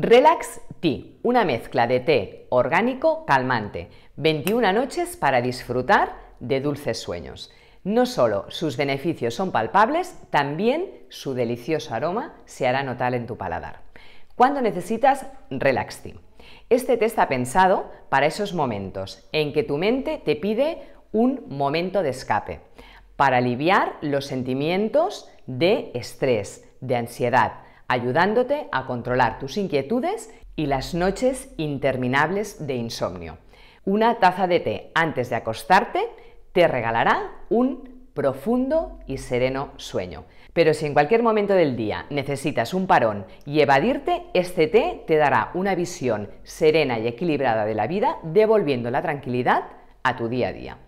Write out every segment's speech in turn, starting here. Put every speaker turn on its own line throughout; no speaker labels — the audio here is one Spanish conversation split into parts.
Relax Tea, una mezcla de té orgánico calmante. 21 noches para disfrutar de dulces sueños. No solo sus beneficios son palpables, también su delicioso aroma se hará notar en tu paladar. ¿Cuándo necesitas Relax Tea? Este té está pensado para esos momentos en que tu mente te pide un momento de escape, para aliviar los sentimientos de estrés, de ansiedad, ayudándote a controlar tus inquietudes y las noches interminables de insomnio. Una taza de té antes de acostarte te regalará un profundo y sereno sueño. Pero si en cualquier momento del día necesitas un parón y evadirte, este té te dará una visión serena y equilibrada de la vida, devolviendo la tranquilidad a tu día a día.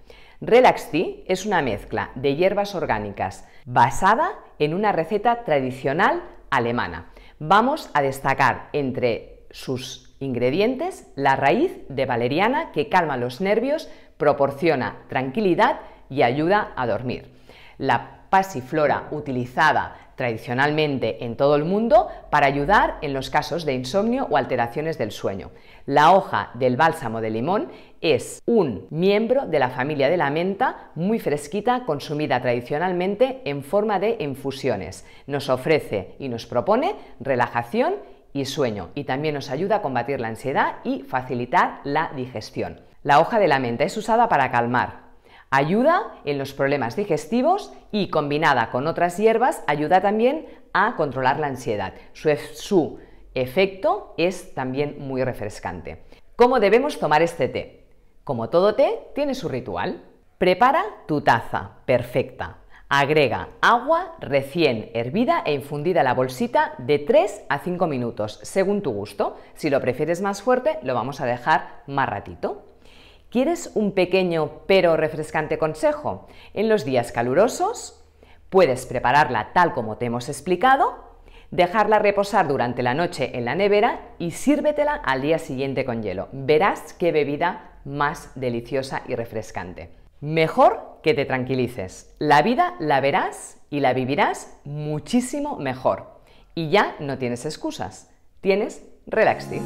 Relax Tea es una mezcla de hierbas orgánicas basada en una receta tradicional alemana. Vamos a destacar entre sus ingredientes la raíz de valeriana que calma los nervios, proporciona tranquilidad y ayuda a dormir. La pasiflora utilizada tradicionalmente en todo el mundo para ayudar en los casos de insomnio o alteraciones del sueño. La hoja del bálsamo de limón es un miembro de la familia de la menta muy fresquita consumida tradicionalmente en forma de infusiones. Nos ofrece y nos propone relajación y sueño y también nos ayuda a combatir la ansiedad y facilitar la digestión. La hoja de la menta es usada para calmar, Ayuda en los problemas digestivos y combinada con otras hierbas ayuda también a controlar la ansiedad. Su, efecto es también muy refrescante. ¿Cómo debemos tomar este té? Como todo té, tiene su ritual. Prepara tu taza perfecta. Agrega agua recién hervida e infundida a la bolsita de 3 a 5 minutos, según tu gusto. Si lo prefieres más fuerte, lo vamos a dejar más ratito. ¿Quieres un pequeño pero refrescante consejo? En los días calurosos puedes prepararla tal como te hemos explicado, dejarla reposar durante la noche en la nevera y sírvetela al día siguiente con hielo. Verás qué bebida más deliciosa y refrescante. Mejor que te tranquilices. La vida la verás y la vivirás muchísimo mejor. Y ya no tienes excusas, tienes relaxi.